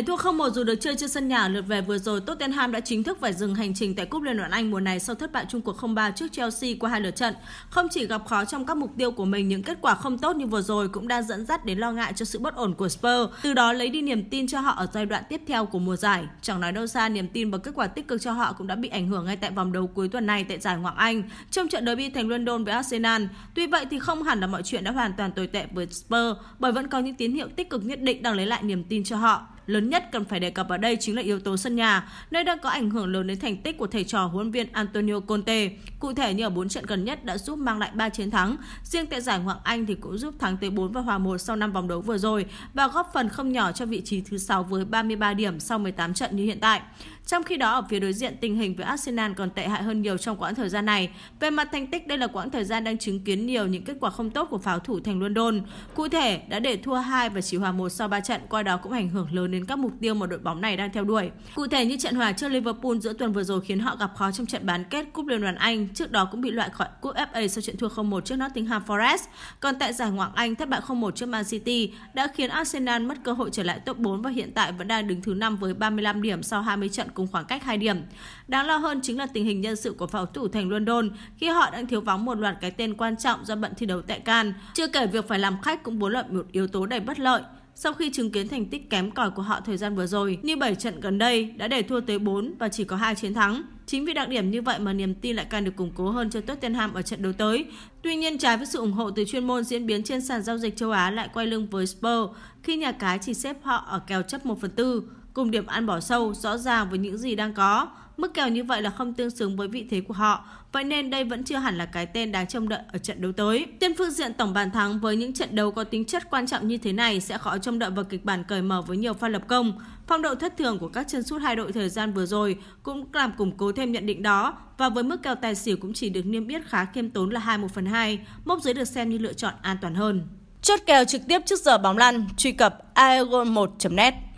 Để thua không một dù được chơi trên sân nhà lượt về vừa rồi, Tottenham đã chính thức phải dừng hành trình tại Cúp Liên đoàn Anh mùa này sau thất bại chung cuộc 0-3 trước Chelsea qua hai lượt trận. Không chỉ gặp khó trong các mục tiêu của mình, những kết quả không tốt như vừa rồi cũng đang dẫn dắt đến lo ngại cho sự bất ổn của Spurs, từ đó lấy đi niềm tin cho họ ở giai đoạn tiếp theo của mùa giải. Chẳng nói đâu xa, niềm tin và kết quả tích cực cho họ cũng đã bị ảnh hưởng ngay tại vòng đấu cuối tuần này tại giải Ngoại Anh trong trận derby thành London với Arsenal. Tuy vậy thì không hẳn là mọi chuyện đã hoàn toàn tồi tệ với Spurs, bởi vẫn có những tín hiệu tích cực nhất định đang lấy lại niềm tin cho họ. Lớn nhất cần phải đề cập ở đây chính là yếu tố sân nhà, nơi đang có ảnh hưởng lớn đến thành tích của thầy trò huấn viên Antonio Conte. Cụ thể như ở 4 trận gần nhất đã giúp mang lại 3 chiến thắng, riêng tại giải Hoàng Anh thì cũng giúp thắng tới 4 và hòa 1 sau 5 vòng đấu vừa rồi và góp phần không nhỏ cho vị trí thứ 6 với 33 điểm sau 18 trận như hiện tại. Trong khi đó, ở phía đối diện, tình hình với Arsenal còn tệ hại hơn nhiều trong quãng thời gian này. Về mặt thành tích, đây là quãng thời gian đang chứng kiến nhiều những kết quả không tốt của pháo thủ thành London. Cụ thể, đã để thua 2 và chỉ hòa 1 sau 3 trận, qua đó cũng ảnh hưởng lớn đến đến các mục tiêu mà đội bóng này đang theo đuổi. Cụ thể như trận hòa trước Liverpool giữa tuần vừa rồi khiến họ gặp khó trong trận bán kết Cúp Liên đoàn Anh, trước đó cũng bị loại khỏi Cúp FA sau trận thua 0-1 trước Nottingham Forest. Còn tại giải Ngoại Anh thất bại 0-1 trước Man City đã khiến Arsenal mất cơ hội trở lại top 4 và hiện tại vẫn đang đứng thứ 5 với 35 điểm sau 20 trận cùng khoảng cách 2 điểm. Đáng lo hơn chính là tình hình nhân sự của pháo thủ thành London khi họ đang thiếu vắng một loạt cái tên quan trọng do bận thi đấu tại Can. Chưa kể việc phải làm khách cũng bốn loại một yếu tố đầy bất lợi sau khi chứng kiến thành tích kém cỏi của họ thời gian vừa rồi, như 7 trận gần đây đã để thua tới 4 và chỉ có hai chiến thắng. Chính vì đặc điểm như vậy mà niềm tin lại càng được củng cố hơn cho Tottenham ở trận đấu tới. Tuy nhiên trái với sự ủng hộ từ chuyên môn diễn biến trên sàn giao dịch châu Á lại quay lưng với Spurs khi nhà cái chỉ xếp họ ở kèo chấp 1 phần 4 cùng điểm ăn bỏ sâu rõ ràng với những gì đang có. Mức kèo như vậy là không tương xứng với vị thế của họ, vậy nên đây vẫn chưa hẳn là cái tên đáng trông đợi ở trận đấu tới. Trên phương diện tổng bàn thắng với những trận đấu có tính chất quan trọng như thế này sẽ khó trông đợi vào kịch bản cởi mở với nhiều pha lập công. Phong độ thất thường của các chân sút hai đội thời gian vừa rồi cũng làm củng cố thêm nhận định đó và với mức kèo tài xỉu cũng chỉ được niêm yết khá khiêm tốn là 21 phần 2, mốc dưới được xem như lựa chọn an toàn hơn. Chốt kèo trực tiếp trước giờ bóng lăn, truy cập aegon1.net.